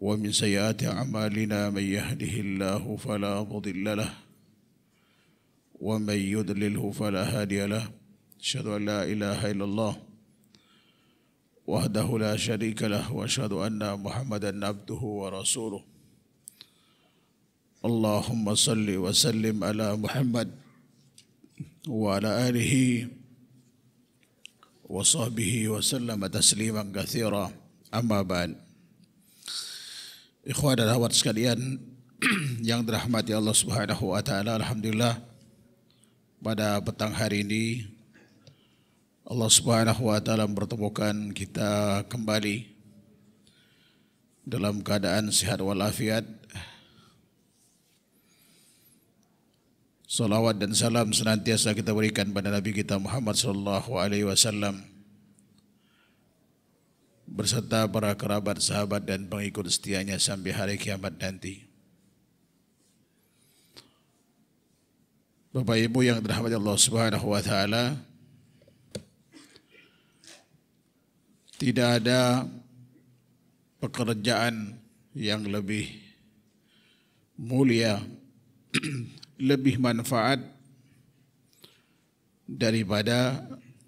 ومن سيئات أعمالنا من يهده الله فلا مضل له ومن يضلله فلا هادي له أشهد أن لا إله إلا الله وحده لا شريك له وأشهد أن محمدا عبده ورسوله اللهم صل وسلم على محمد وعلى آله وصحبه وسلم تسليما كثيرا أما بعد Ikhwan dan akhwat sekalian yang dirahmati Allah Subhanahu wa taala, alhamdulillah pada petang hari ini Allah Subhanahu wa taala mempertemukan kita kembali dalam keadaan sehat walafiat. Salawat dan salam senantiasa kita berikan pada Nabi kita Muhammad sallallahu alaihi wasallam berserta para kerabat, sahabat dan pengikut setianya sampai hari kiamat nanti. Bapak Ibu yang dirahmati Allah Subhanahu wa taala, tidak ada pekerjaan yang lebih mulia, lebih manfaat daripada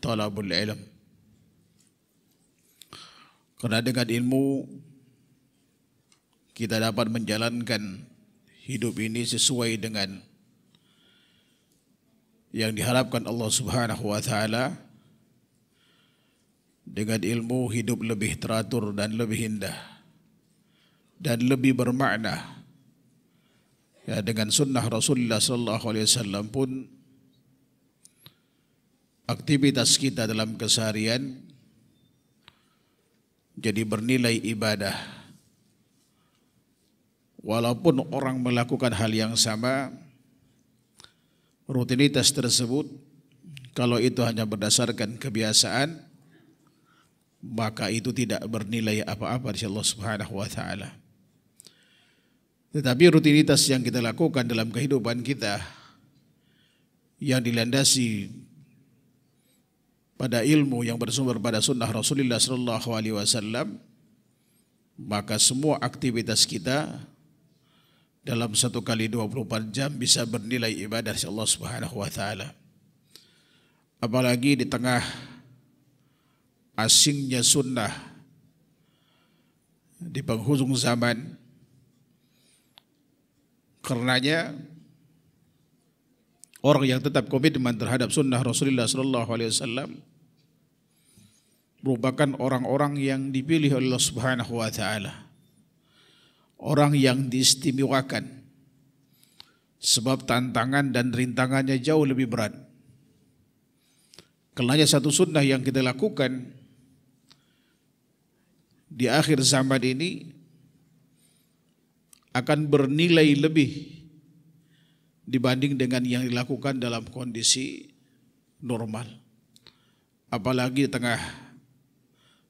talabul ilmu. Karena dengan ilmu kita dapat menjalankan hidup ini sesuai dengan yang diharapkan Allah Subhanahu wa taala. Dengan ilmu hidup lebih teratur dan lebih indah dan lebih bermakna. Ya, dengan sunnah Rasulullah sallallahu alaihi wasallam pun aktivitas kita dalam keseharian jadi bernilai ibadah. Walaupun orang melakukan hal yang sama, rutinitas tersebut, kalau itu hanya berdasarkan kebiasaan, maka itu tidak bernilai apa-apa di Allah Subhanahu wa taala. Tetapi rutinitas yang kita lakukan dalam kehidupan kita yang dilandasi pada ilmu yang bersumber pada sunnah Rasulullah Shallallahu Alaihi Wasallam, maka semua aktivitas kita dalam satu kali 24 jam bisa bernilai ibadah si Allah Subhanahu wa taala. Apalagi di tengah asingnya sunnah di penghujung zaman karenanya orang yang tetap komitmen terhadap sunnah Rasulullah Sallallahu Alaihi Wasallam merupakan orang-orang yang dipilih oleh Allah Subhanahu Wa Taala, orang yang diistimewakan, sebab tantangan dan rintangannya jauh lebih berat. Kelanya satu sunnah yang kita lakukan di akhir zaman ini akan bernilai lebih dibanding dengan yang dilakukan dalam kondisi normal. Apalagi di tengah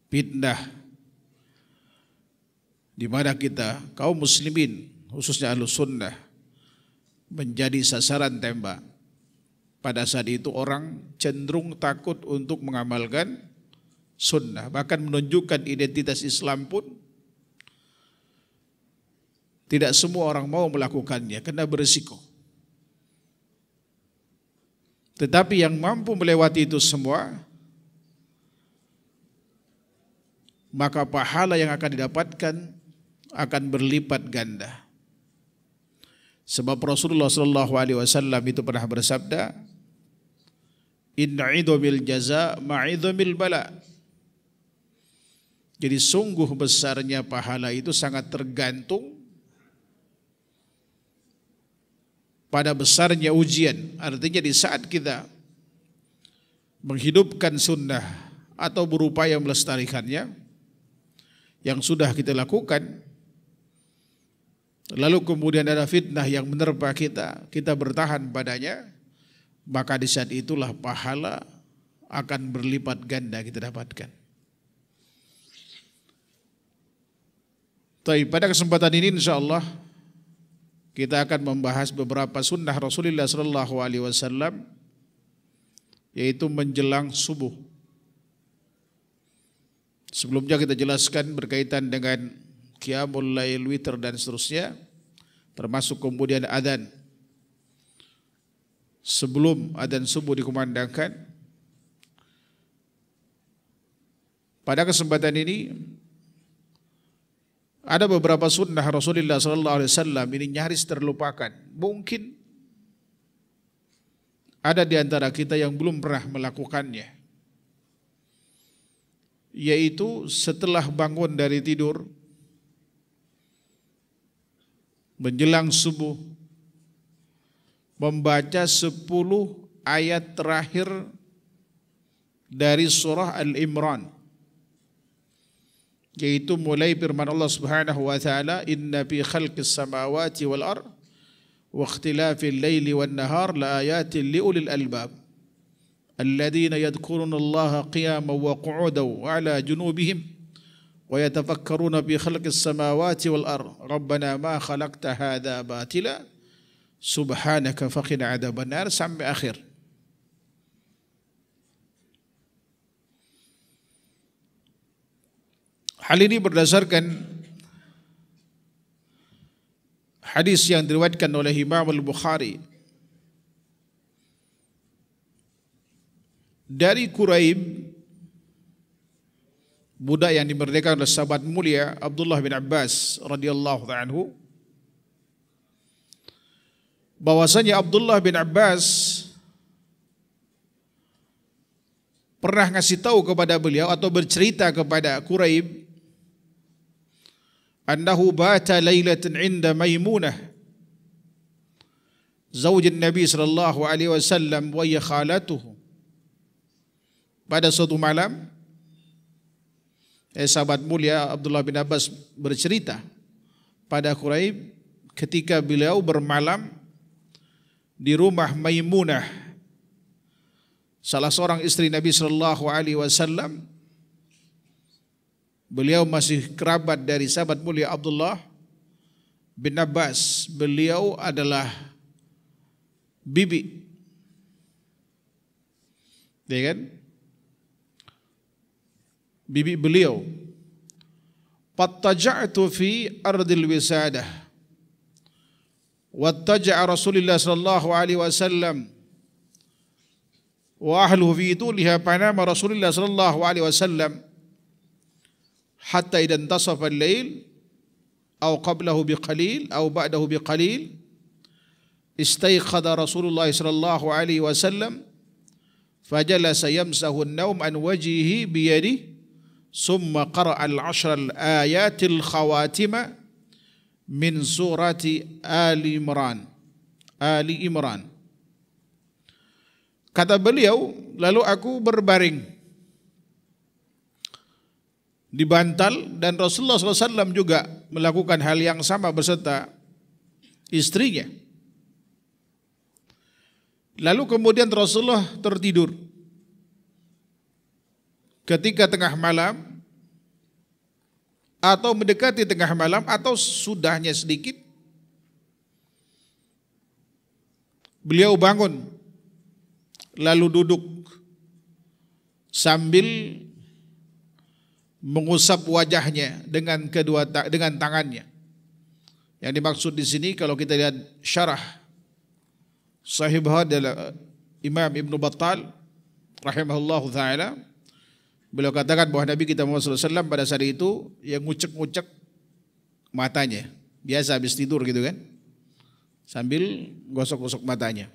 fitnah di mana kita kaum muslimin khususnya ahlu sunnah menjadi sasaran tembak. Pada saat itu orang cenderung takut untuk mengamalkan sunnah. Bahkan menunjukkan identitas Islam pun tidak semua orang mau melakukannya karena berisiko. Tetapi yang mampu melewati itu semua, maka pahala yang akan didapatkan akan berlipat ganda. Sebab Rasulullah Shallallahu Alaihi Wasallam itu pernah bersabda, Inna idomil jaza ma'idomil bala. Jadi sungguh besarnya pahala itu sangat tergantung pada besarnya ujian. Artinya di saat kita menghidupkan sunnah atau berupaya melestarikannya yang sudah kita lakukan lalu kemudian ada fitnah yang menerpa kita kita bertahan padanya maka di saat itulah pahala akan berlipat ganda kita dapatkan Tapi pada kesempatan ini insya Allah kita akan membahas beberapa sunnah Rasulullah Shallallahu Alaihi Wasallam yaitu menjelang subuh. Sebelumnya kita jelaskan berkaitan dengan qiyamul lail witr dan seterusnya termasuk kemudian adzan. Sebelum adzan subuh dikumandangkan pada kesempatan ini ada beberapa sunnah Rasulullah Sallallahu Alaihi Wasallam ini nyaris terlupakan. Mungkin ada di antara kita yang belum pernah melakukannya. Yaitu setelah bangun dari tidur, menjelang subuh, membaca sepuluh ayat terakhir dari surah Al-Imran. yaitu mulai firman Allah Subhanahu wa taala inna fi khalqis samawati wal ard wa ikhtilafil laili wan nahar la ayatin li ulil albab wa qu'udan wa ala junubihim wa yatafakkaruna ويتفكرون khalqis samawati wal ard rabbana ma khalaqta hadha batila subhanaka faqina adhaban nar سمي akhir Hal ini berdasarkan hadis yang diriwayatkan oleh Imam Al-Bukhari dari Quraib budak yang dimerdekakan oleh sahabat mulia Abdullah bin Abbas radhiyallahu anhu bahwasanya Abdullah bin Abbas pernah ngasih tahu kepada beliau atau bercerita kepada Quraib أنه بات ليلة عند ميمونة زوج النبي صلى الله عليه wasallam وهي خالته pada suatu malam eh, sahabat mulia Abdullah bin Abbas bercerita pada Quraib ketika beliau bermalam di rumah Maimunah salah seorang istri Nabi sallallahu alaihi wasallam Beliau masih kerabat dari sahabat mulia Abdullah bin Abbas. Beliau adalah bibi. Ya kan? Bibi beliau. Fattaja'tu fi ardil wisadah. Wattaja'a Rasulullah sallallahu alaihi wasallam wa ahluhu fi tuliha panama Rasulullah sallallahu alaihi wasallam حتى إذا انتصف الليل أو قبله بقليل أو بعده بقليل استيقظ رسول الله صلى الله عليه وسلم فجلس يمسح النوم عن وجهه بيده ثم قرأ العشر الآيات الخواتمة من سورة آل عمران آل عمران كتب اليوم لالو أكو berbaring dibantal dan Rasulullah SAW juga melakukan hal yang sama berserta istrinya. Lalu kemudian Rasulullah tertidur. Ketika tengah malam atau mendekati tengah malam atau sudahnya sedikit beliau bangun lalu duduk sambil mengusap wajahnya dengan kedua ta dengan tangannya. Yang dimaksud di sini kalau kita lihat syarah Sahih Bukhari adalah eh, Imam Ibn Battal rahimahullah taala beliau katakan bahwa Nabi kita Muhammad SAW pada saat itu yang ngucek-ngucek matanya biasa habis tidur gitu kan sambil gosok-gosok matanya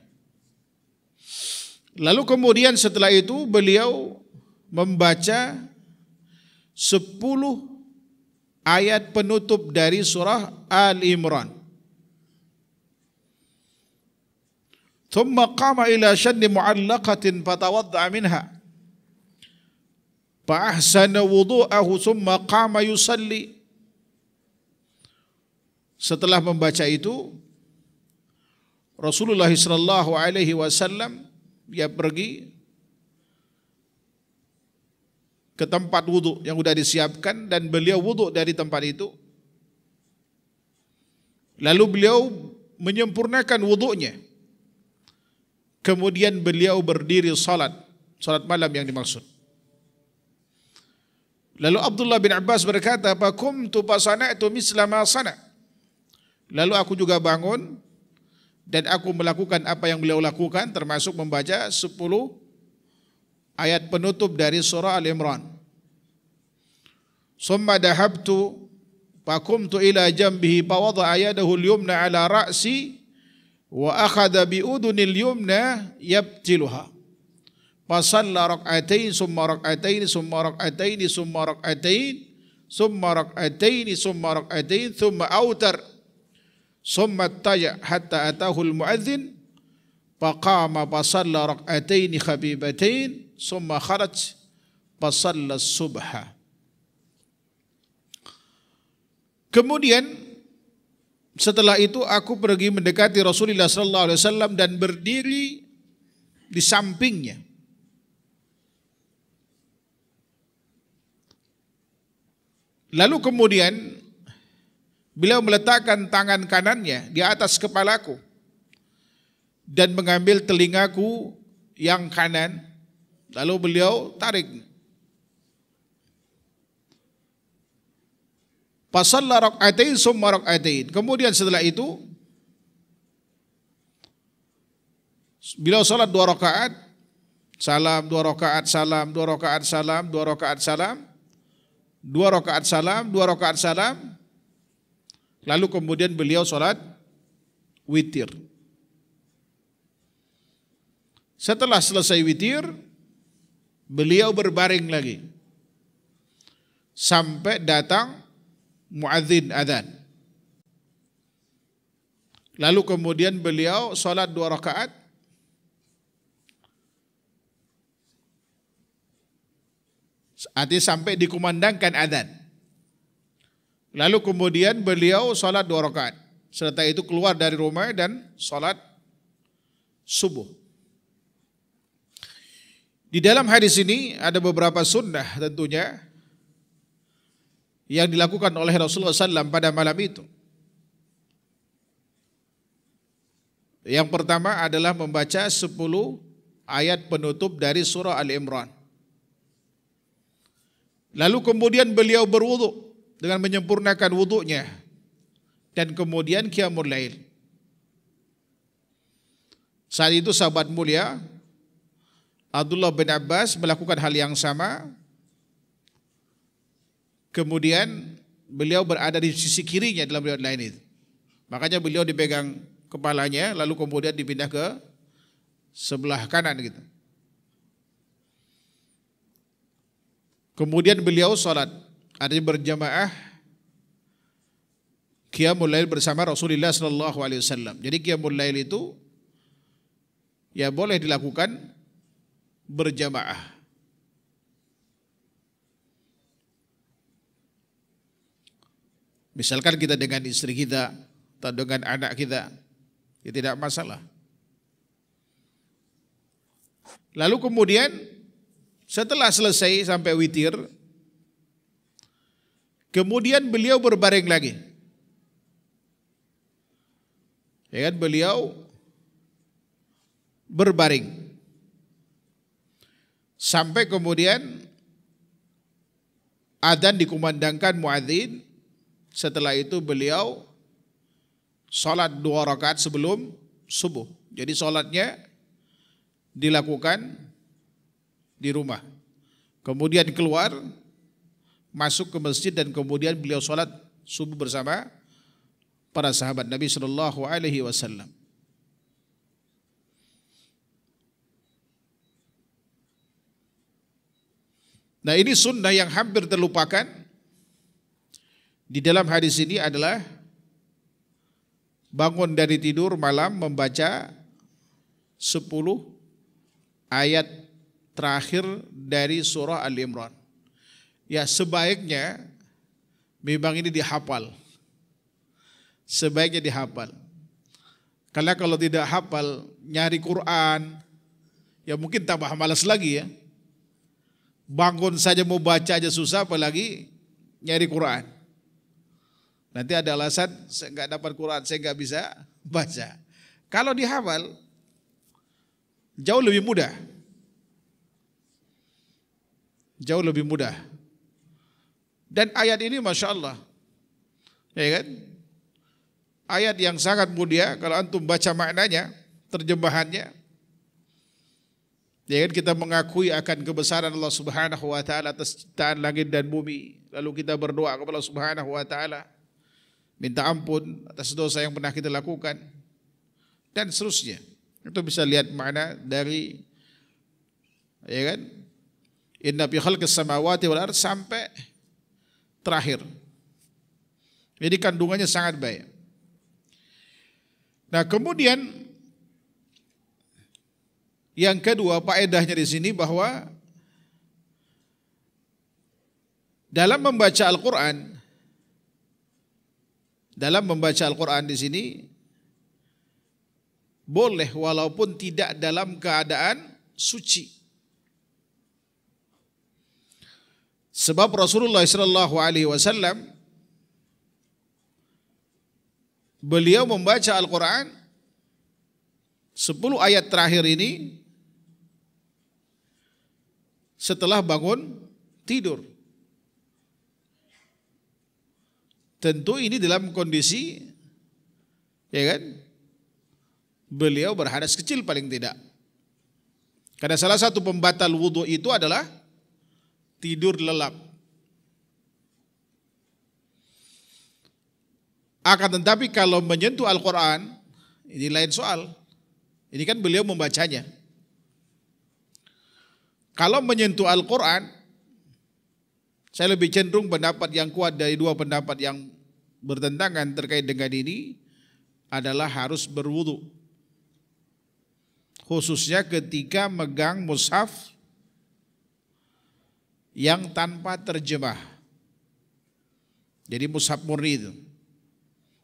lalu kemudian setelah itu beliau membaca 10 ayat penutup dari surah Al-Imran. ثم قام إلى شن معلقة فتوضأ منها فأحسن وضوءه ثم قام يصلي Setelah membaca itu Rasulullah sallallahu alaihi wasallam dia pergi ke tempat wudhu yang sudah disiapkan dan beliau wudhu dari tempat itu. Lalu beliau menyempurnakan wudhunya. Kemudian beliau berdiri salat, salat malam yang dimaksud. Lalu Abdullah bin Abbas berkata, "Fakum tu pasana itu mislama sana." Lalu aku juga bangun dan aku melakukan apa yang beliau lakukan termasuk membaca 10 ayat penutup dari surah Al Imran. ثم ذهبت فقمت إلى جنبه فوضع يده اليمنى على رأسي وأخذ بأذن اليمنى يبتلها فصلى ركعتين ثم ركعتين ثم ركعتين ثم ركعتين ثم ركعتين ثم ركعتين ثم أوتر ثم اتجع حتى أتاه المؤذن فقام فصلى ركعتين خبيبتين ثم خرج فصلى الصبح Kemudian setelah itu aku pergi mendekati Rasulullah sallallahu alaihi wasallam dan berdiri di sampingnya. Lalu kemudian beliau meletakkan tangan kanannya di atas kepalaku dan mengambil telingaku yang kanan lalu beliau tarik Fasalla rak'atain summa rak'atain. Kemudian setelah itu beliau salat dua rakaat, salam dua rakaat, salam dua rakaat, salam dua rakaat, salam dua rakaat, salam dua rakaat, salam. Lalu kemudian beliau salat witir. Setelah selesai witir, beliau berbaring lagi sampai datang muadzin adzan. Lalu kemudian beliau sholat dua rakaat Artinya sampai dikumandangkan adzan. Lalu kemudian beliau sholat dua rakaat. Serta itu keluar dari rumah dan sholat subuh. Di dalam hadis ini ada beberapa sunnah tentunya yang dilakukan oleh Rasulullah SAW pada malam itu. Yang pertama adalah membaca 10 ayat penutup dari surah Al-Imran. Lalu kemudian beliau berwudu dengan menyempurnakan wudunya dan kemudian qiyamul lail. Saat itu sahabat mulia Abdullah bin Abbas melakukan hal yang sama Kemudian beliau berada di sisi kirinya dalam riwayat lain itu. Makanya beliau dipegang kepalanya lalu kemudian dipindah ke sebelah kanan gitu. Kemudian beliau sholat, artinya berjamaah Qiyamul Lail bersama Rasulullah Sallallahu Alaihi Wasallam. Jadi Qiyamul Lail itu ya boleh dilakukan berjamaah. Misalkan kita dengan istri kita atau dengan anak kita, ya tidak masalah. Lalu kemudian setelah selesai sampai witir, kemudian beliau berbaring lagi. Ya kan beliau berbaring. Sampai kemudian adan dikumandangkan muadzin setelah itu beliau sholat dua rakaat sebelum subuh. Jadi sholatnya dilakukan di rumah. Kemudian keluar, masuk ke masjid dan kemudian beliau sholat subuh bersama para sahabat Nabi Shallallahu Alaihi Wasallam. Nah ini sunnah yang hampir terlupakan di dalam hadis ini adalah bangun dari tidur malam membaca 10 ayat terakhir dari surah al Imran. Ya sebaiknya memang ini dihafal. Sebaiknya dihafal. Karena kalau tidak hafal, nyari Quran, ya mungkin tambah malas lagi ya. Bangun saja mau baca aja susah apalagi nyari Quran. Nanti ada alasan saya nggak dapat Quran, saya nggak bisa baca. Kalau dihafal jauh lebih mudah. Jauh lebih mudah. Dan ayat ini masya Allah, ya kan? Ayat yang sangat mudah kalau antum baca maknanya, terjemahannya, Ya kan kita mengakui akan kebesaran Allah Subhanahu wa taala atas ciptaan langit dan bumi. Lalu kita berdoa kepada Allah Subhanahu wa taala minta ampun atas dosa yang pernah kita lakukan dan seterusnya. Itu bisa lihat makna dari ya kan? Inna fi khalqis samawati wal ard sampai terakhir. Jadi kandungannya sangat baik. Nah, kemudian yang kedua faedahnya di sini bahwa dalam membaca Al-Qur'an dalam membaca Al-Quran di sini, boleh walaupun tidak dalam keadaan suci. Sebab Rasulullah Shallallahu Alaihi Wasallam beliau membaca Al-Quran sepuluh ayat terakhir ini setelah bangun tidur. Tentu ini dalam kondisi ya kan? Beliau berhadas kecil paling tidak. Karena salah satu pembatal wudhu itu adalah tidur lelap. Akan tetapi kalau menyentuh Al-Quran, ini lain soal. Ini kan beliau membacanya. Kalau menyentuh Al-Quran, saya lebih cenderung pendapat yang kuat dari dua pendapat yang bertentangan terkait dengan ini adalah harus berwudu. Khususnya ketika megang mushaf yang tanpa terjemah. Jadi mushaf murni itu.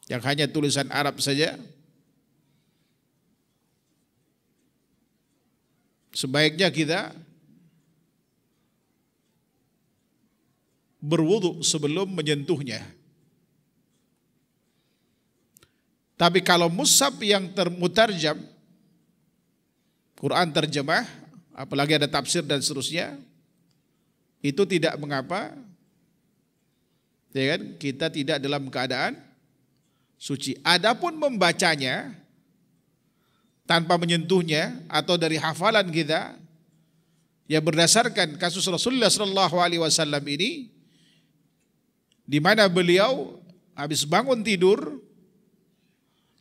Yang hanya tulisan Arab saja. Sebaiknya kita berwudu sebelum menyentuhnya. Tapi kalau musab yang termutarjam, Quran terjemah, apalagi ada tafsir dan seterusnya, itu tidak mengapa, ya kan? Kita tidak dalam keadaan suci. Adapun membacanya tanpa menyentuhnya atau dari hafalan kita, ya berdasarkan kasus Rasulullah Shallallahu Alaihi Wasallam ini, di mana beliau habis bangun tidur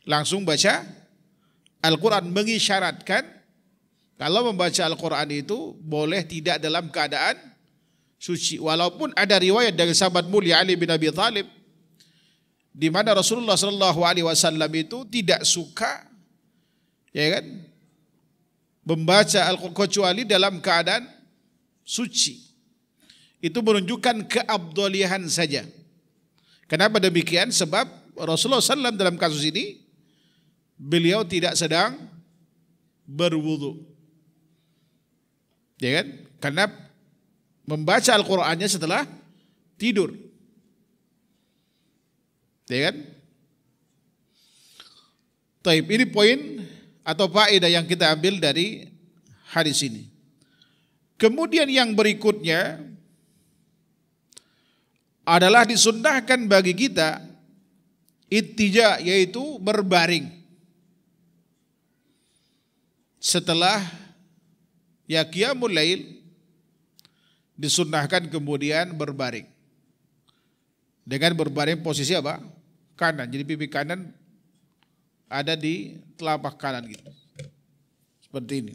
langsung baca Al-Quran mengisyaratkan kalau membaca Al-Quran itu boleh tidak dalam keadaan suci. Walaupun ada riwayat dari sahabat mulia Ali bin Abi Thalib di mana Rasulullah Shallallahu Alaihi Wasallam itu tidak suka, ya kan, membaca Al-Quran kecuali dalam keadaan suci. Itu menunjukkan keabdolihan saja. Kenapa demikian? Sebab Rasulullah SAW dalam kasus ini beliau tidak sedang berwudu. Ya kan? Karena membaca Al-Qur'annya setelah tidur. Ya kan? Taib, ini poin atau faedah yang kita ambil dari hadis ini. Kemudian yang berikutnya adalah disunnahkan bagi kita ittija yaitu berbaring setelah ya qiyamul lail disunnahkan kemudian berbaring. Dengan berbaring posisi apa? Kanan. Jadi pipi kanan ada di telapak kanan gitu. Seperti ini.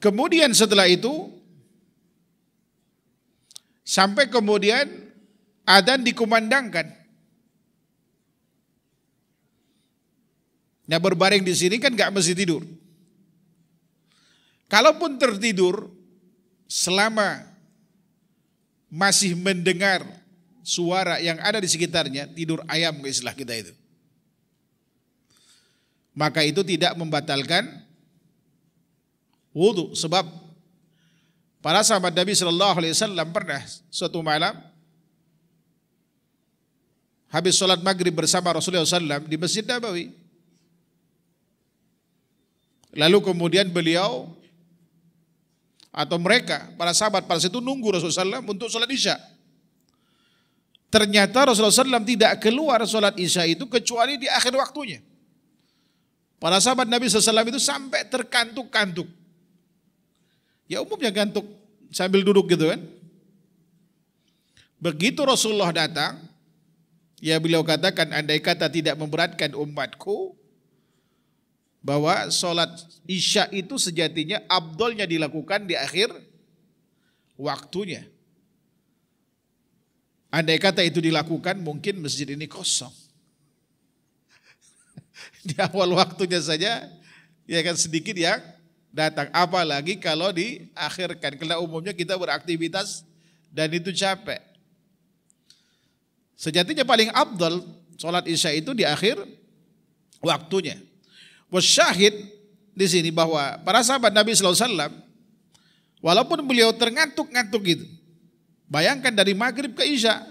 Kemudian setelah itu sampai kemudian adzan dikumandangkan. Nah berbaring di sini kan gak mesti tidur. Kalaupun tertidur, selama masih mendengar suara yang ada di sekitarnya, tidur ayam ke istilah kita itu. Maka itu tidak membatalkan wudhu. Sebab para sahabat Nabi Shallallahu Alaihi Wasallam pernah suatu malam habis sholat maghrib bersama Rasulullah SAW di Masjid Nabawi. Lalu kemudian beliau atau mereka, para sahabat pada itu nunggu Rasulullah SAW untuk sholat isya. Ternyata Rasulullah SAW tidak keluar sholat isya itu kecuali di akhir waktunya. Para sahabat Nabi SAW itu sampai terkantuk-kantuk. Ya umumnya kantuk sambil duduk gitu kan. Begitu Rasulullah datang, ya beliau katakan andai kata tidak memberatkan umatku, bahwa sholat isya itu sejatinya abdolnya dilakukan di akhir waktunya. Andai kata itu dilakukan mungkin masjid ini kosong. di awal waktunya saja ya kan sedikit yang datang. Apalagi kalau di diakhirkan. Karena umumnya kita beraktivitas dan itu capek. Sejatinya paling abdol sholat isya itu di akhir waktunya. Wasyahid di sini bahwa para sahabat Nabi SAW walaupun beliau tergantuk-ngantuk gitu. Bayangkan dari maghrib ke isya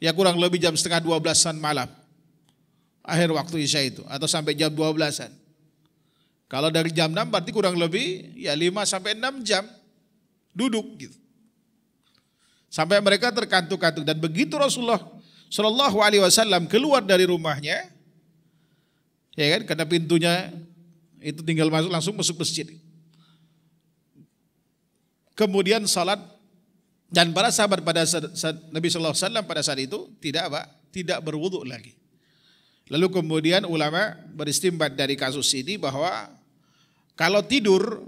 ya kurang lebih jam setengah dua an malam. Akhir waktu isya itu atau sampai jam dua an Kalau dari jam 6 berarti kurang lebih ya lima sampai enam jam duduk gitu. Sampai mereka terkantuk-kantuk dan begitu Rasulullah Shallallahu Alaihi Wasallam keluar dari rumahnya, Ya kan? Karena pintunya itu tinggal masuk langsung masuk masjid. Kemudian salat dan para sahabat pada saat, Nabi Shallallahu Alaihi Wasallam pada saat itu tidak apa? Tidak berwudhu lagi. Lalu kemudian ulama beristimbat dari kasus ini bahwa kalau tidur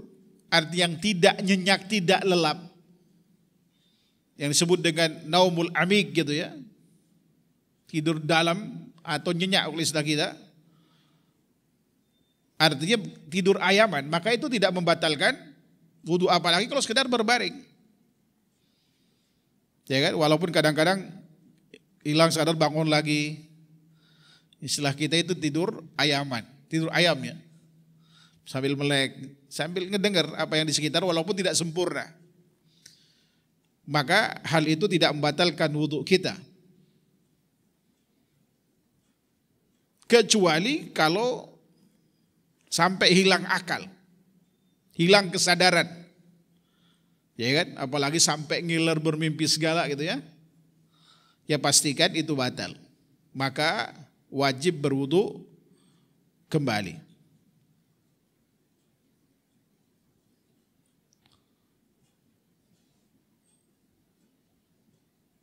arti yang tidak nyenyak, tidak lelap yang disebut dengan naumul amik gitu ya. Tidur dalam atau nyenyak oleh kita Artinya tidur ayaman, maka itu tidak membatalkan wudhu apalagi kalau sekedar berbaring. Ya kan? Walaupun kadang-kadang hilang sadar bangun lagi. Istilah kita itu tidur ayaman, tidur ayam ya. Sambil melek, sambil ngedengar apa yang di sekitar walaupun tidak sempurna. Maka hal itu tidak membatalkan wudhu kita. Kecuali kalau sampai hilang akal, hilang kesadaran. Ya kan? Apalagi sampai ngiler bermimpi segala gitu ya. Ya pastikan itu batal. Maka wajib berwudu kembali.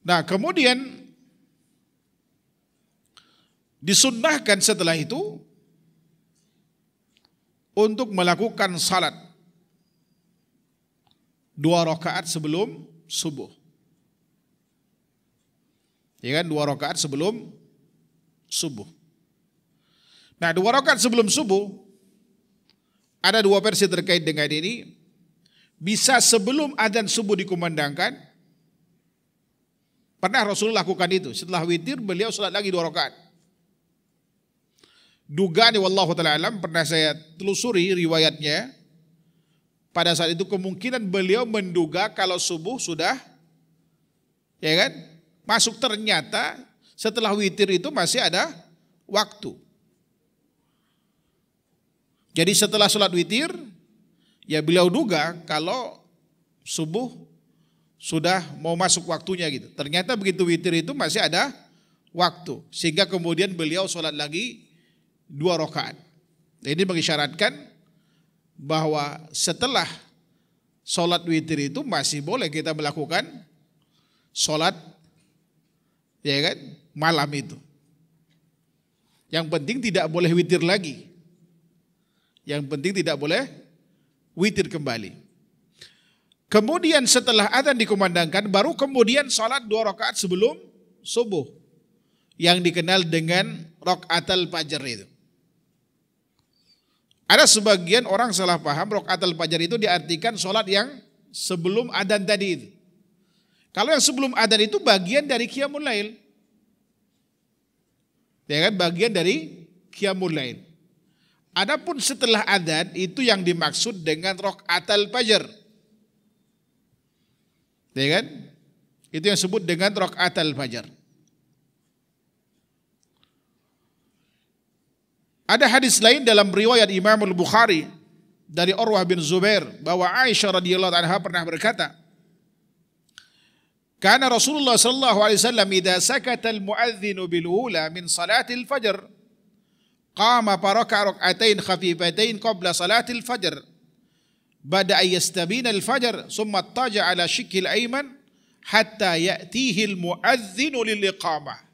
Nah, kemudian disunnahkan setelah itu untuk melakukan salat dua rakaat sebelum subuh. Ya kan dua rakaat sebelum subuh. Nah, dua rakaat sebelum subuh ada dua versi terkait dengan ini. Bisa sebelum adzan subuh dikumandangkan. Pernah Rasulullah lakukan itu. Setelah witir beliau salat lagi dua rakaat dugaan Allah taala alam pernah saya telusuri riwayatnya pada saat itu kemungkinan beliau menduga kalau subuh sudah ya kan masuk ternyata setelah witir itu masih ada waktu. Jadi setelah sholat witir, ya beliau duga kalau subuh sudah mau masuk waktunya gitu. Ternyata begitu witir itu masih ada waktu. Sehingga kemudian beliau sholat lagi dua rakaat. Ini mengisyaratkan bahwa setelah sholat witir itu masih boleh kita melakukan sholat ya kan malam itu. Yang penting tidak boleh witir lagi. Yang penting tidak boleh witir kembali. Kemudian setelah adzan dikumandangkan, baru kemudian sholat dua rakaat sebelum subuh yang dikenal dengan rakaat al-fajr itu. Ada sebagian orang salah paham rokaat al-fajar itu diartikan sholat yang sebelum adan tadi itu. Kalau yang sebelum adan itu bagian dari kiamul lail. Ya kan bagian dari kiamul lail. Adapun setelah adan itu yang dimaksud dengan rokaat al-fajar. Ya kan? Itu yang disebut dengan rokaat al-fajar. Ada hadis lain dalam riwayat Imam Al-Bukhari dari Urwah bin Zubair bahwa Aisyah radhiyallahu anha pernah berkata, "Kana Rasulullah sallallahu alaihi wasallam idza sakata al-muadzin bil ula min salati al-fajr qama faraka rak'atain khafifatain qabla salati al-fajr bada yastabina al-fajr thumma taja ala shikil ayman hatta ya'tihi al-muadzin lil iqamah."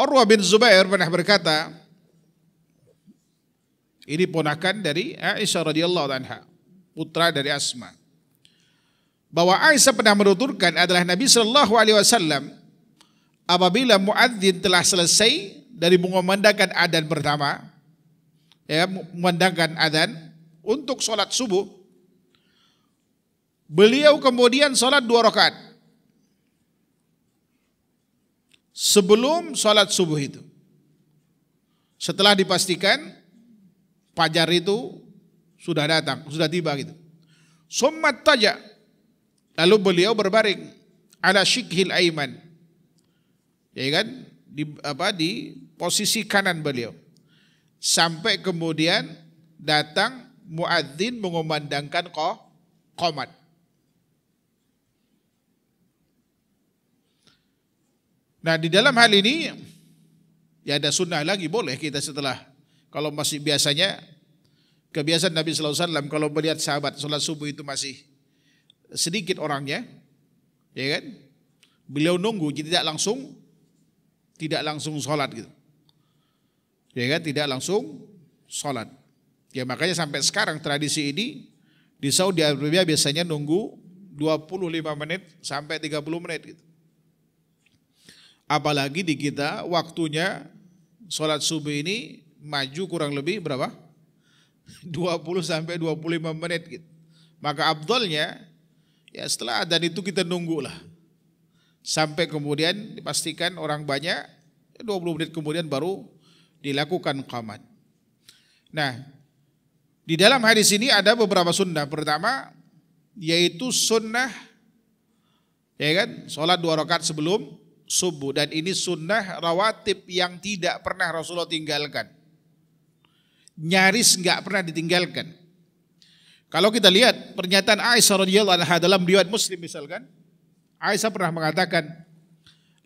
Urwa bin Zubair pernah berkata, ini ponakan dari Aisyah radhiyallahu anha, putra dari Asma. Bahwa Aisyah pernah menuturkan adalah Nabi Shallallahu alaihi wasallam apabila muadzin telah selesai dari mengumandangkan adzan pertama, ya, mengumandangkan adzan untuk sholat subuh, beliau kemudian sholat dua rakaat sebelum sholat subuh itu. Setelah dipastikan pajar itu sudah datang, sudah tiba gitu. somat tajak. Lalu beliau berbaring ala syikhil aiman. Ya kan? Di apa di posisi kanan beliau. Sampai kemudian datang muadzin mengumandangkan qomat. Nah di dalam hal ini ya ada sunnah lagi boleh kita setelah kalau masih biasanya kebiasaan Nabi SAW kalau melihat sahabat sholat subuh itu masih sedikit orangnya ya kan beliau nunggu jadi tidak langsung tidak langsung sholat gitu ya kan tidak langsung sholat ya makanya sampai sekarang tradisi ini di Saudi Arabia biasanya nunggu 25 menit sampai 30 menit gitu Apalagi di kita waktunya sholat subuh ini maju kurang lebih berapa? 20 sampai 25 menit gitu. Maka abdolnya ya setelah ada itu kita nunggulah. Sampai kemudian dipastikan orang banyak 20 ya menit kemudian baru dilakukan qamat. Nah, di dalam hadis ini ada beberapa sunnah. Pertama yaitu sunnah ya kan, sholat dua rakaat sebelum subuh dan ini sunnah rawatib yang tidak pernah Rasulullah tinggalkan. Nyaris nggak pernah ditinggalkan. Kalau kita lihat pernyataan Aisyah radhiyallahu anha dalam riwayat Muslim misalkan, Aisyah pernah mengatakan,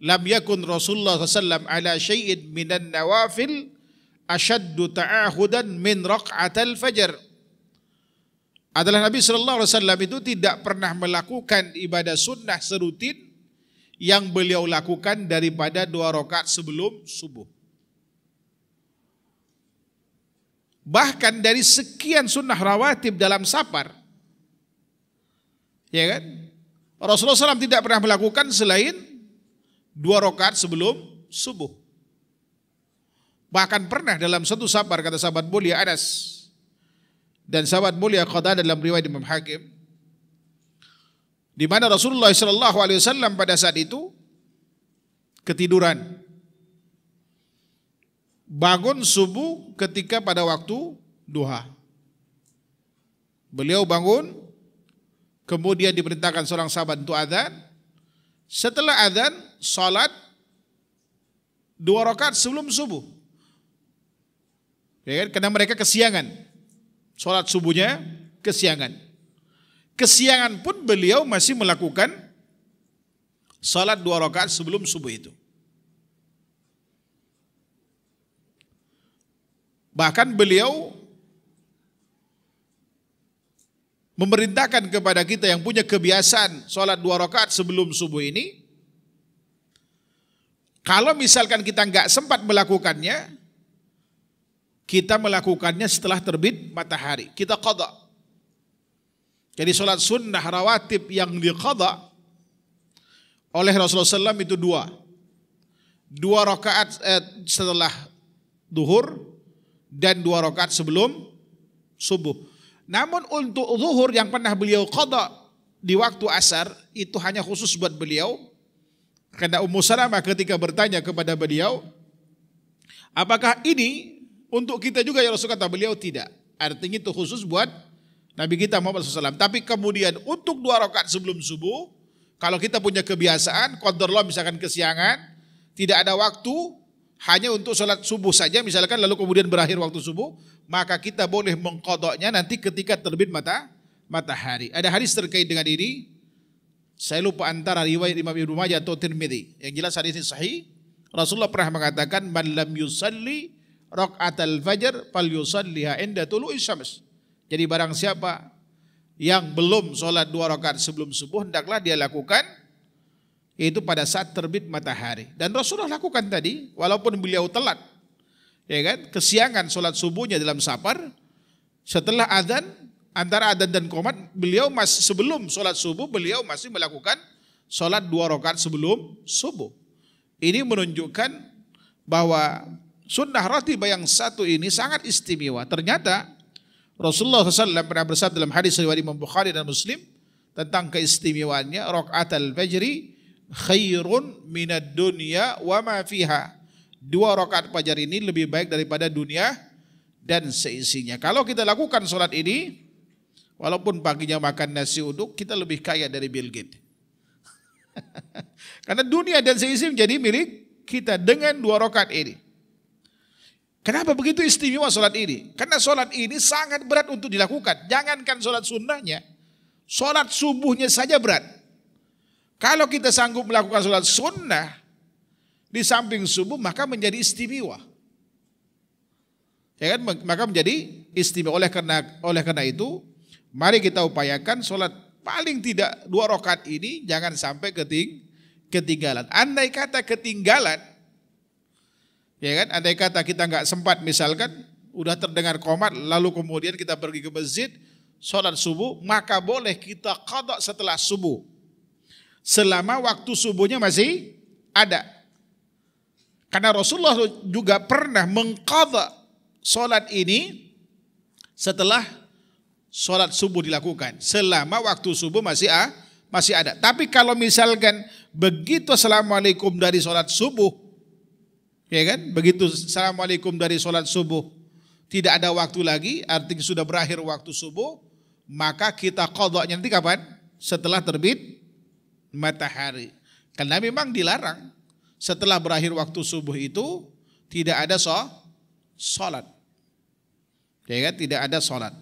"Lam yakun Rasulullah sallam ala syai'in minan nawafil ashaddu ta'ahudan min al fajr." Adalah Nabi sallallahu alaihi wasallam itu tidak pernah melakukan ibadah sunnah serutin yang beliau lakukan daripada dua rokat sebelum subuh. Bahkan dari sekian sunnah rawatib dalam safar, ya kan? Rasulullah SAW tidak pernah melakukan selain dua rokat sebelum subuh. Bahkan pernah dalam satu sabar kata sahabat mulia Anas dan sahabat mulia Qadha dalam riwayat Imam Hakim di mana Rasulullah Shallallahu Alaihi Wasallam pada saat itu ketiduran. Bangun subuh ketika pada waktu duha. Beliau bangun, kemudian diperintahkan seorang sahabat untuk adzan. Setelah adzan, salat dua rakaat sebelum subuh. Ya kan? Karena mereka kesiangan. Salat subuhnya kesiangan. Kesiangan pun beliau masih melakukan salat dua rakaat sebelum subuh itu. Bahkan beliau memerintahkan kepada kita yang punya kebiasaan sholat dua rakaat sebelum subuh ini, kalau misalkan kita nggak sempat melakukannya, kita melakukannya setelah terbit matahari. Kita kodok. Jadi sholat sunnah rawatib yang diqadha oleh Rasulullah SAW itu dua. Dua rakaat eh, setelah duhur dan dua rakaat sebelum subuh. Namun untuk duhur yang pernah beliau qadha di waktu asar itu hanya khusus buat beliau. Karena Ummu Salamah ketika bertanya kepada beliau, apakah ini untuk kita juga ya Rasul kata beliau tidak. Artinya itu khusus buat Nabi kita Muhammad SAW. Tapi kemudian untuk dua rakaat sebelum subuh, kalau kita punya kebiasaan, lo misalkan kesiangan, tidak ada waktu, hanya untuk sholat subuh saja misalkan lalu kemudian berakhir waktu subuh, maka kita boleh mengkodoknya nanti ketika terbit mata matahari. Ada hadis terkait dengan ini, saya lupa antara riwayat Imam Ibnu Majah atau Tirmidzi. Yang jelas hadis ini sahih. Rasulullah pernah mengatakan, "Man lam yusalli raqatal fajr fal inda tulu'is syams." Jadi barang siapa yang belum sholat dua rakaat sebelum subuh, hendaklah dia lakukan itu pada saat terbit matahari. Dan Rasulullah lakukan tadi, walaupun beliau telat, ya kan, kesiangan sholat subuhnya dalam safar, setelah adzan antara adzan dan komat, beliau masih sebelum sholat subuh, beliau masih melakukan sholat dua rakaat sebelum subuh. Ini menunjukkan bahwa sunnah roti yang satu ini sangat istimewa. Ternyata Rasulullah SAW pernah bersabda dalam hadis riwayat Imam Bukhari dan Muslim tentang keistimewaannya rakaat al-fajri khairun minad dunya wa ma fiha. Dua rakaat fajar ini lebih baik daripada dunia dan seisinya. Kalau kita lakukan sholat ini, walaupun paginya makan nasi uduk, kita lebih kaya dari Bill Gates. Karena dunia dan seisi menjadi milik kita dengan dua rakaat ini. Kenapa begitu istimewa sholat ini? Karena sholat ini sangat berat untuk dilakukan. Jangankan sholat sunnahnya, sholat subuhnya saja berat. Kalau kita sanggup melakukan sholat sunnah di samping subuh maka menjadi istimewa. Ya kan? Maka menjadi istimewa. Oleh karena oleh karena itu, mari kita upayakan sholat paling tidak dua rokat ini jangan sampai keting, ketinggalan. Andai kata ketinggalan, Ya kan? Andai kata kita nggak sempat misalkan, udah terdengar komat, lalu kemudian kita pergi ke masjid, sholat subuh, maka boleh kita kodok setelah subuh. Selama waktu subuhnya masih ada. Karena Rasulullah juga pernah mengkodok sholat ini setelah sholat subuh dilakukan. Selama waktu subuh masih ah, masih ada. Tapi kalau misalkan begitu Assalamualaikum dari sholat subuh, Ya kan? Begitu Assalamualaikum dari sholat subuh. Tidak ada waktu lagi, artinya sudah berakhir waktu subuh. Maka kita kodoknya nanti kapan? Setelah terbit matahari. Karena memang dilarang. Setelah berakhir waktu subuh itu, tidak ada so sholat. Ya kan? Tidak ada sholat.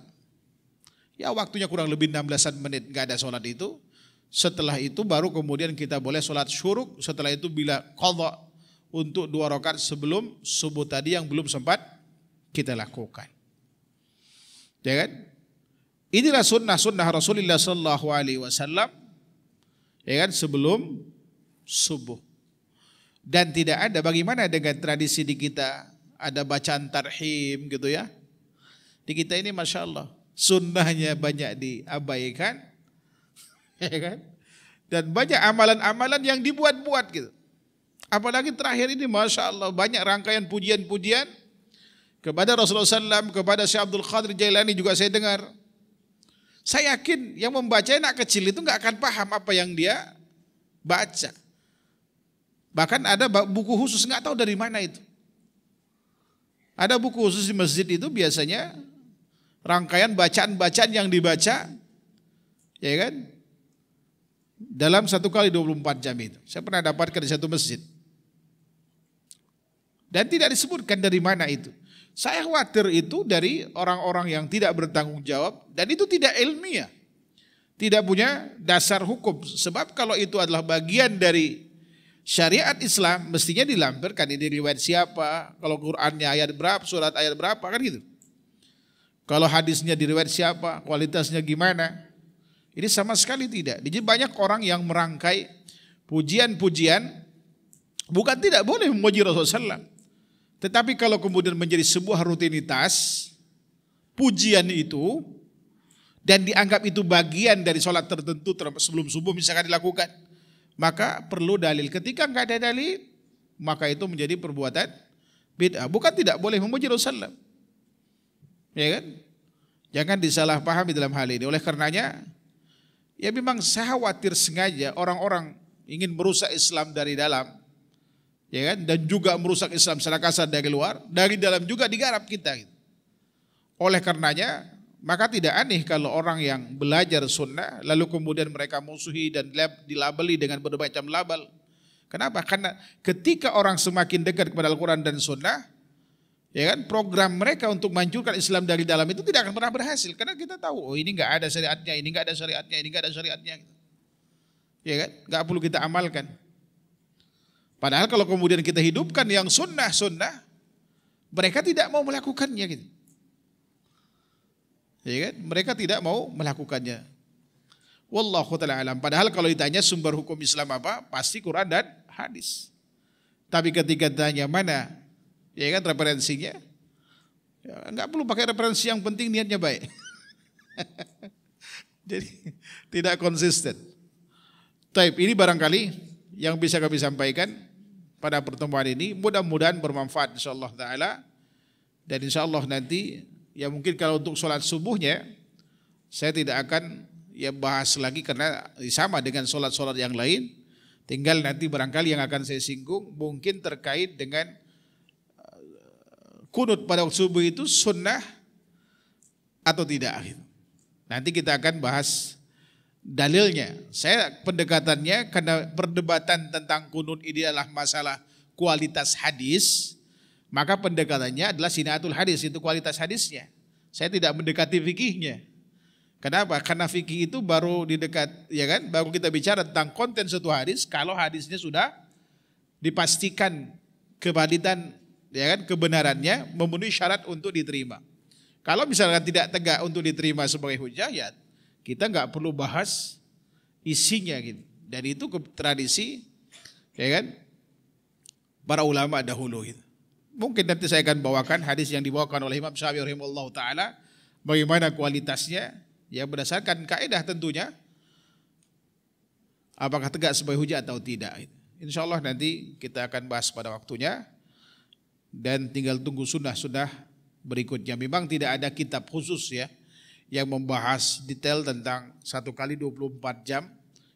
Ya waktunya kurang lebih 16 menit nggak ada sholat itu. Setelah itu baru kemudian kita boleh sholat syuruk. Setelah itu bila kodok untuk dua rakaat sebelum subuh tadi yang belum sempat kita lakukan. Ya kan? Inilah sunnah-sunnah Rasulullah Sallallahu Alaihi Wasallam, ya kan sebelum subuh. Dan tidak ada bagaimana dengan tradisi di kita ada bacaan tarhim gitu ya. Di kita ini masya Allah sunnahnya banyak diabaikan, ya kan? Dan banyak amalan-amalan yang dibuat-buat gitu. Apalagi terakhir ini Masya Allah banyak rangkaian pujian-pujian kepada Rasulullah SAW, kepada Syekh Abdul Qadir Jailani juga saya dengar. Saya yakin yang membaca anak kecil itu nggak akan paham apa yang dia baca. Bahkan ada buku khusus nggak tahu dari mana itu. Ada buku khusus di masjid itu biasanya rangkaian bacaan-bacaan yang dibaca, ya kan? Dalam satu kali 24 jam itu. Saya pernah dapatkan di satu masjid. Dan tidak disebutkan dari mana itu. Saya khawatir itu dari orang-orang yang tidak bertanggung jawab dan itu tidak ilmiah. Tidak punya dasar hukum. Sebab kalau itu adalah bagian dari syariat Islam mestinya dilampirkan ini riwayat siapa, kalau Qur'annya ayat berapa, surat ayat berapa kan gitu. Kalau hadisnya diriwayat siapa, kualitasnya gimana. Ini sama sekali tidak. Jadi banyak orang yang merangkai pujian-pujian bukan tidak boleh memuji Rasulullah tetapi kalau kemudian menjadi sebuah rutinitas, pujian itu, dan dianggap itu bagian dari sholat tertentu sebelum subuh misalkan dilakukan, maka perlu dalil. Ketika nggak ada dalil, maka itu menjadi perbuatan bid'ah. Bukan tidak boleh memuji Rasulullah. Ya kan? Jangan disalahpahami dalam hal ini. Oleh karenanya, ya memang saya khawatir sengaja orang-orang ingin merusak Islam dari dalam ya kan? Dan juga merusak Islam secara kasar dari luar, dari dalam juga digarap kita. Gitu. Oleh karenanya, maka tidak aneh kalau orang yang belajar sunnah lalu kemudian mereka musuhi dan dilabeli dengan berbagai macam label. Kenapa? Karena ketika orang semakin dekat kepada Al-Quran dan sunnah, ya kan program mereka untuk menghancurkan Islam dari dalam itu tidak akan pernah berhasil karena kita tahu oh ini nggak ada syariatnya, ini nggak ada syariatnya, ini nggak ada syariatnya. Gitu. Ya kan? Nggak perlu kita amalkan. Padahal kalau kemudian kita hidupkan yang sunnah-sunnah, mereka tidak mau melakukannya gitu. Ya kan? Mereka tidak mau melakukannya. Wallahu taala alam. Padahal kalau ditanya sumber hukum Islam apa, pasti Quran dan hadis. Tapi ketika ditanya mana, ya kan referensinya, ya, nggak perlu pakai referensi yang penting niatnya baik. Jadi tidak konsisten. Taib ini barangkali yang bisa kami sampaikan pada pertemuan ini. Mudah-mudahan bermanfaat insyaallah taala. Dan insyaallah nanti ya mungkin kalau untuk sholat subuhnya saya tidak akan ya bahas lagi karena sama dengan sholat-sholat yang lain. Tinggal nanti barangkali yang akan saya singgung mungkin terkait dengan eh, kunut pada waktu subuh itu sunnah atau tidak. Gitu. Nanti kita akan bahas dalilnya. Saya pendekatannya karena perdebatan tentang kunut ini adalah masalah kualitas hadis, maka pendekatannya adalah sinatul hadis itu kualitas hadisnya. Saya tidak mendekati fikihnya. Kenapa? Karena fikih itu baru di dekat ya kan? Baru kita bicara tentang konten suatu hadis kalau hadisnya sudah dipastikan kevalidan, ya kan, kebenarannya memenuhi syarat untuk diterima. Kalau misalkan tidak tegak untuk diterima sebagai hujah, ya kita nggak perlu bahas isinya gitu. Dan itu ke tradisi ya kan para ulama dahulu gitu. Mungkin nanti saya akan bawakan hadis yang dibawakan oleh Imam Syafi'i rahimahullah taala bagaimana kualitasnya ya berdasarkan kaidah tentunya apakah tegak sebagai hujah atau tidak. Gitu. Insya Allah nanti kita akan bahas pada waktunya dan tinggal tunggu sunnah-sunnah berikutnya. Memang tidak ada kitab khusus ya yang membahas detail tentang satu kali 24 jam.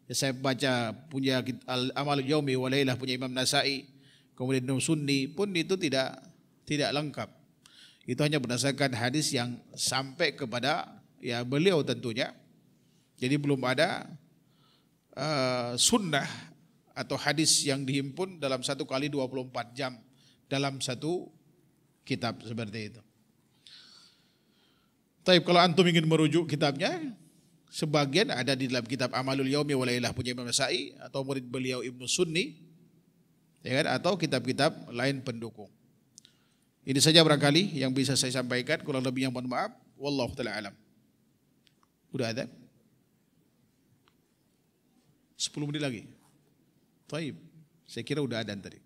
Ya, saya baca punya amal Yomi Walailah punya Imam Nasai, kemudian nusuni Sunni pun itu tidak tidak lengkap. Itu hanya berdasarkan hadis yang sampai kepada ya beliau tentunya. Jadi belum ada uh, sunnah atau hadis yang dihimpun dalam satu kali 24 jam dalam satu kitab seperti itu. Tapi kalau antum ingin merujuk kitabnya, sebagian ada di dalam kitab Amalul Yaumi Walailah punya Imam Nasai atau murid beliau Ibnu Sunni, ya kan? atau kitab-kitab lain pendukung. Ini saja barangkali yang bisa saya sampaikan, kurang yang mohon maaf. Wallahu taala alam. Udah ada? 10 menit lagi. Taib. Saya kira udah ada tadi.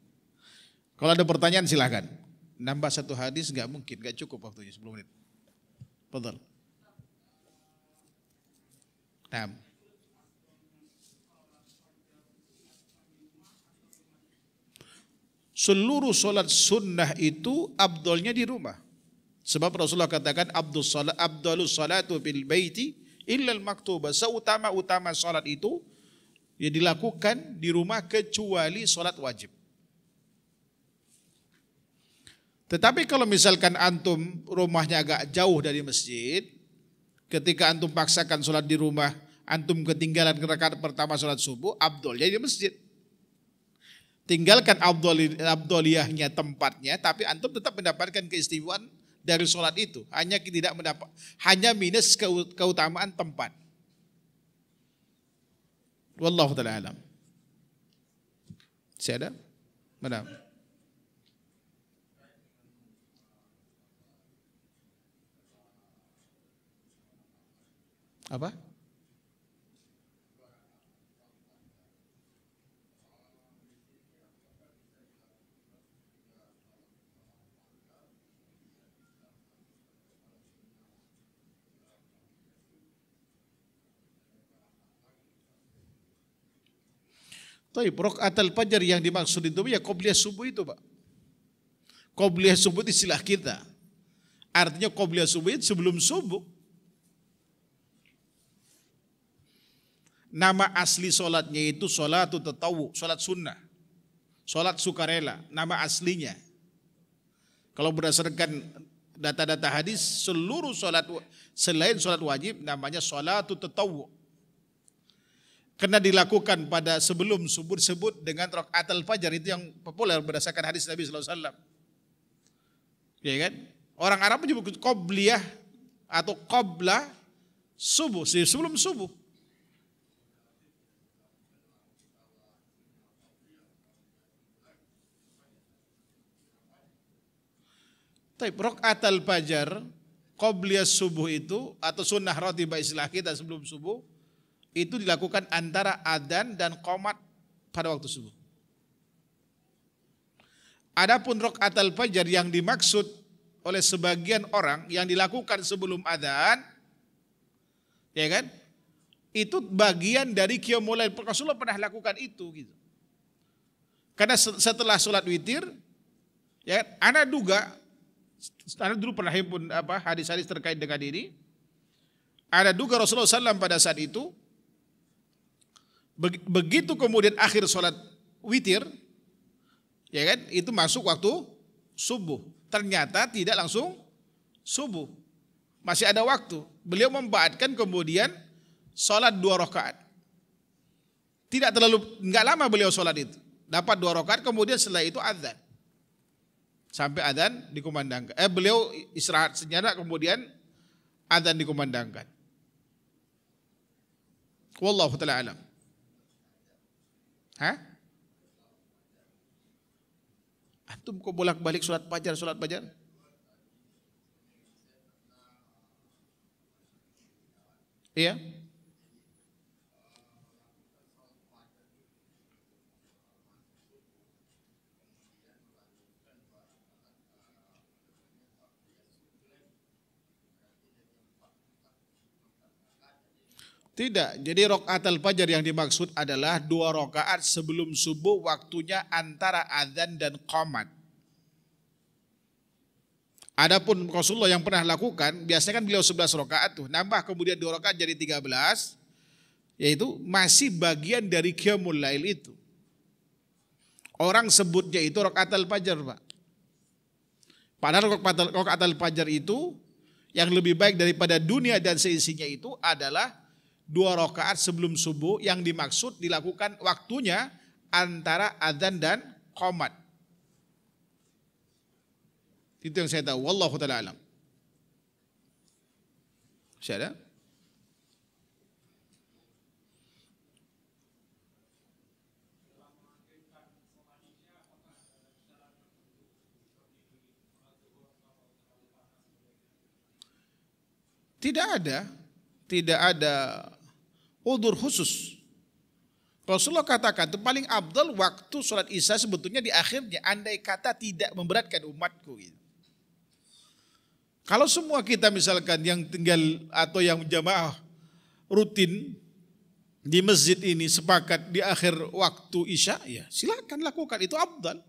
Kalau ada pertanyaan silahkan. Nambah satu hadis nggak mungkin, nggak cukup waktunya 10 menit. تفضل نعم Seluruh sholat sunnah itu abdolnya di rumah. Sebab Rasulullah katakan abdul salat abdul salatu bil baiti illal maktubah. Seutama-utama sholat itu ya dilakukan di rumah kecuali sholat wajib. Tetapi kalau misalkan antum rumahnya agak jauh dari masjid, ketika antum paksakan sholat di rumah, antum ketinggalan rakaat pertama sholat subuh, Abdul jadi masjid. Tinggalkan Abduliahnya tempatnya, tapi antum tetap mendapatkan keistimewaan dari sholat itu. Hanya tidak mendapat, hanya minus keutamaan tempat. Wallahu ta'ala alam. Saya ada? Madam. Apa? Tapi rokaat al-fajar yang dimaksud itu ya qobliyah subuh itu Pak. Qobliyah subuh itu istilah kita. Artinya qobliyah subuh itu sebelum subuh. Nama asli solatnya itu solatu tatawu, solat sunnah. Solat sukarela, nama aslinya. Kalau berdasarkan data-data hadis, seluruh solat selain solat wajib namanya solatu tatawu. Karena dilakukan pada sebelum subuh sebut dengan rakaat al-fajar itu yang populer berdasarkan hadis Nabi sallallahu alaihi wasallam. Ya kan? Orang Arab menyebut qobliyah atau kobla subuh, sebelum subuh. Tapi rokaat al-fajar qobliyas subuh itu atau sunnah rotibah istilah kita sebelum subuh itu dilakukan antara adan dan komat pada waktu subuh. Adapun rokaat al-fajar yang dimaksud oleh sebagian orang yang dilakukan sebelum adan, ya kan? Itu bagian dari mulai Rasulullah pernah lakukan itu gitu. Karena setelah sholat witir, ya, kan? anak duga ada dulu pernah himpun apa hadis-hadis terkait dengan ini. Ada duga Rasulullah SAW pada saat itu. Begitu kemudian akhir sholat witir, ya kan, itu masuk waktu subuh. Ternyata tidak langsung subuh, masih ada waktu. Beliau membaatkan kemudian sholat dua rakaat. Tidak terlalu nggak lama beliau sholat itu, dapat dua rakaat kemudian setelah itu azan. Sampai adzan dikumandangkan. Eh beliau istirahat sejenak kemudian adzan dikumandangkan. Wallahu taala alam. Hah? Antum kok bolak-balik surat pajar, surat pajar? Iya. Yeah. Tidak, jadi rokaat al-fajar yang dimaksud adalah dua rokaat sebelum subuh waktunya antara azan dan qamat. Adapun Rasulullah yang pernah lakukan, biasanya kan beliau sebelas rokaat tuh, nambah kemudian dua rokaat jadi tiga belas, yaitu masih bagian dari qiyamul lail itu. Orang sebutnya itu rokaat al-fajar Pak. Padahal rokaat al-fajar itu yang lebih baik daripada dunia dan seisinya itu adalah dua rakaat sebelum subuh yang dimaksud dilakukan waktunya antara adzan dan komat. Itu yang saya tahu. Wallahu taala alam. Masih ada? Tidak ada, tidak ada udur khusus. Rasulullah katakan itu paling abdul waktu sholat isya sebetulnya di akhirnya andai kata tidak memberatkan umatku. Gitu. Kalau semua kita misalkan yang tinggal atau yang jamaah rutin di masjid ini sepakat di akhir waktu isya, ya silakan lakukan itu abdal.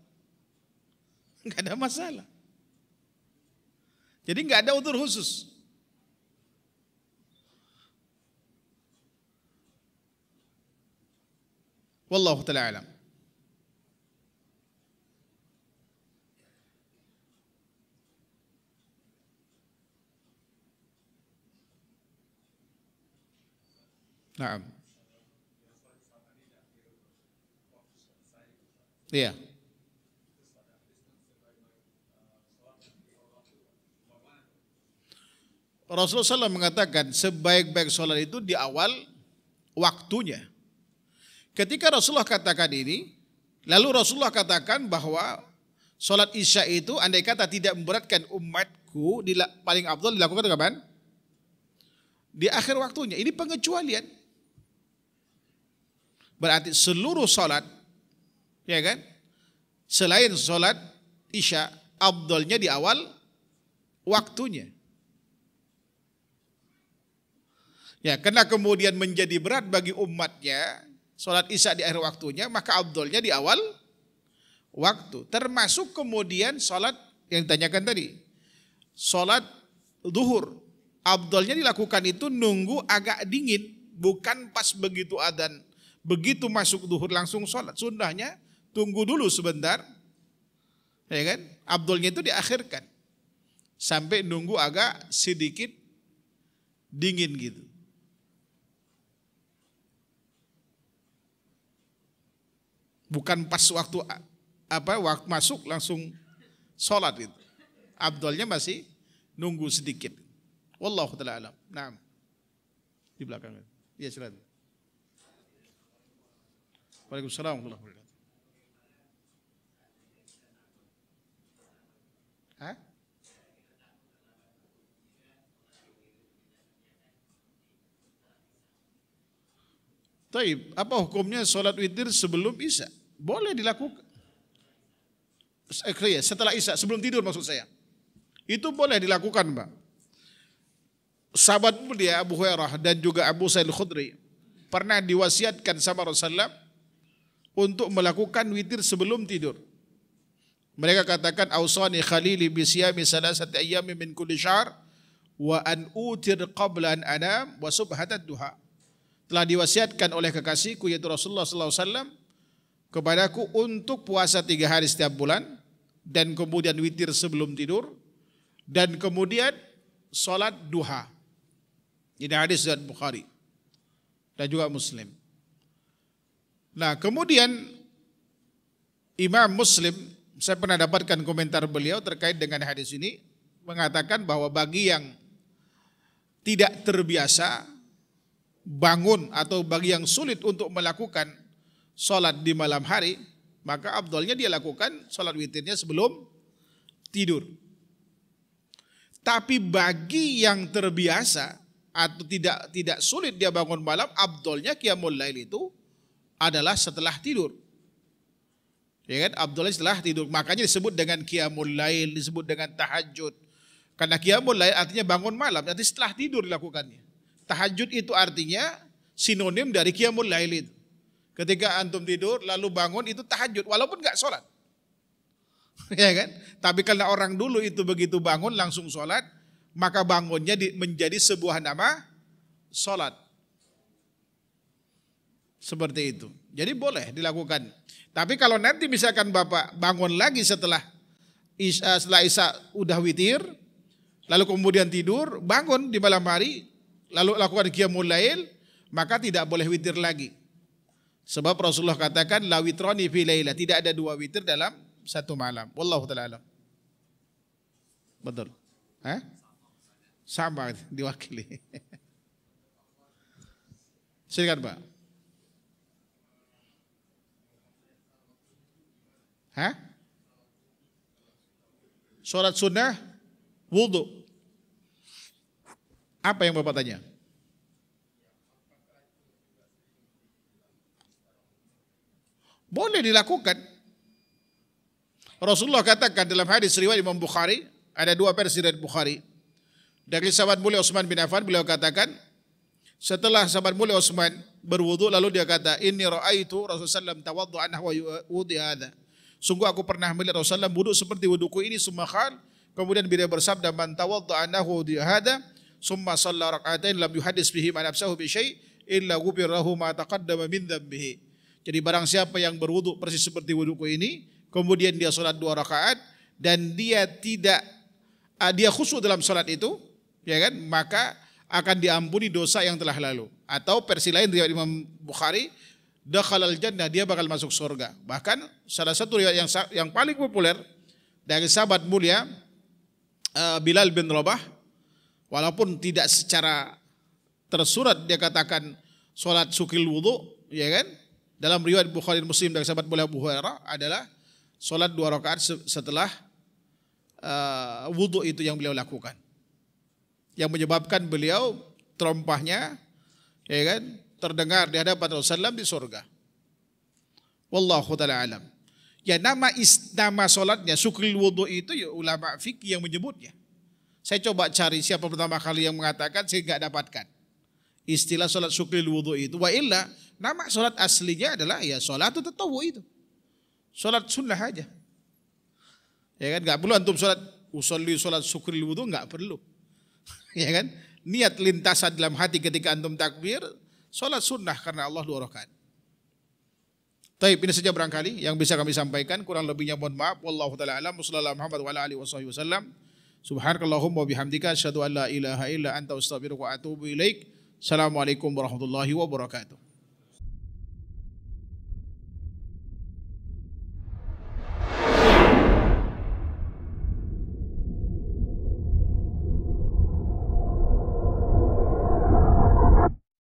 Enggak ada masalah. Jadi enggak ada utur khusus. Wallahu taala alam. Naam. Iya. Rasulullah SAW mengatakan sebaik-baik solat itu di awal waktunya. Ketika Rasulullah katakan ini, lalu Rasulullah katakan bahwa sholat isya itu andai kata tidak memberatkan umatku, paling abdul dilakukan kapan? Di akhir waktunya. Ini pengecualian. Berarti seluruh sholat, ya kan? Selain sholat isya, abdulnya di awal waktunya. Ya, karena kemudian menjadi berat bagi umatnya sholat isya di akhir waktunya, maka abdulnya di awal waktu. Termasuk kemudian sholat yang ditanyakan tadi. Sholat duhur. Abdulnya dilakukan itu nunggu agak dingin. Bukan pas begitu adan. Begitu masuk duhur langsung sholat. Sundahnya tunggu dulu sebentar. Ya kan? Abdulnya itu diakhirkan. Sampai nunggu agak sedikit dingin gitu. Bukan pas waktu apa waktu masuk langsung sholat itu, Abdulnya masih nunggu sedikit. Wallahu taala alam. Nah. Di belakang. Ya silakan. Waalaikumsalam warahmatullahi wabarakatuh. Hah? Taib, apa hukumnya sholat witir sebelum isya? Boleh dilakukan. Eh, setelah Isya, sebelum tidur maksud saya. Itu boleh dilakukan, Mbak. Sahabat mulia Abu Hurairah dan juga Abu Sa'id Khudri pernah diwasiatkan sama Rasulullah untuk melakukan witir sebelum tidur. Mereka katakan ausani khalili bi siyami salasati ayyami min kulli syahr wa an utir qabla an anam wa subhatad duha. Telah diwasiatkan oleh kekasihku yaitu Rasulullah sallallahu alaihi wasallam kepadaku untuk puasa tiga hari setiap bulan dan kemudian witir sebelum tidur dan kemudian sholat duha. Ini hadis dari Bukhari dan juga Muslim. Nah kemudian Imam Muslim saya pernah dapatkan komentar beliau terkait dengan hadis ini mengatakan bahwa bagi yang tidak terbiasa bangun atau bagi yang sulit untuk melakukan sholat di malam hari, maka abdolnya dia lakukan sholat witirnya sebelum tidur. Tapi bagi yang terbiasa atau tidak tidak sulit dia bangun malam, abdolnya qiyamul lail itu adalah setelah tidur. Ya kan? Abdullah setelah tidur. Makanya disebut dengan qiyamul lail, disebut dengan tahajud. Karena qiyamul lail artinya bangun malam, nanti setelah tidur dilakukannya. Tahajud itu artinya sinonim dari qiyamul lail itu. Ketika antum tidur lalu bangun itu tahajud walaupun nggak sholat. ya kan? Tapi karena orang dulu itu begitu bangun langsung sholat, maka bangunnya menjadi sebuah nama sholat. Seperti itu. Jadi boleh dilakukan. Tapi kalau nanti misalkan Bapak bangun lagi setelah isya, eh, setelah isya udah witir, lalu kemudian tidur, bangun di malam hari, lalu lakukan qiyamul lail, maka tidak boleh witir lagi. Sebab Rasulullah katakan la witrani fi laila, tidak ada dua witir dalam satu malam. Wallahu taala alam. Betul. Hah? Sama diwakili. Silakan, Pak. Hah? Sholat sunnah, wudhu. Apa yang Bapak tanya? Boleh dilakukan. Rasulullah katakan dalam hadis riwayat Imam Bukhari, ada dua versi dari Bukhari. Dari sahabat mulia Utsman bin Affan beliau katakan, setelah sahabat mulia Utsman berwudu lalu dia kata, "Inni raaitu Rasulullah tawaddu anhu wa wudhi hadha." Sungguh aku pernah melihat Rasulullah wudhu seperti wuduku ini summa khal, kemudian beliau bersabda, "Man tawaddu'a nahwa wudhi hadha, summa shalla rak'atain lam yuhaddis bihi ma nafsahu bi syai' illa ghufira lahu ma taqaddama min dhanbihi." Jadi barang siapa yang berwudu persis seperti wuduku ini, kemudian dia sholat dua rakaat dan dia tidak ah, dia khusyuk dalam sholat itu, ya kan? Maka akan diampuni dosa yang telah lalu. Atau versi lain riwayat Imam Bukhari, al jannah dia bakal masuk surga. Bahkan salah satu riwayat yang yang paling populer dari sahabat mulia ah, Bilal bin Rabah walaupun tidak secara tersurat dia katakan sholat sukil wudhu, ya kan? dalam riwayat Bukhari dan Muslim dari sahabat Abu Hurairah adalah solat dua rakaat setelah uh, eh, wudhu itu yang beliau lakukan. Yang menyebabkan beliau terompahnya ya kan terdengar di hadapan Rasulullah di surga. Wallahu taala alam. Ya nama is, nama solatnya sukril wudhu itu ya ulama fikih yang menyebutnya. Saya coba cari siapa pertama kali yang mengatakan saya nggak dapatkan. Istilah solat sukril wudhu itu. Wa illa Nama sholat aslinya adalah ya sholat tatawu itu. Sholat sunnah aja. Ya kan, gak perlu antum sholat usolli sholat syukri wudhu gak perlu. ya kan, niat lintasan dalam hati ketika antum takbir, sholat sunnah karena Allah dua rakaat. tapi ini saja barangkali yang bisa kami sampaikan kurang lebihnya mohon maaf wallahu taala alam sallallahu Muhammad wa alihi wasallam subhanakallahumma wa bihamdika asyhadu an la ilaha illa anta astaghfiruka wa atubu ilaik assalamualaikum warahmatullahi wabarakatuh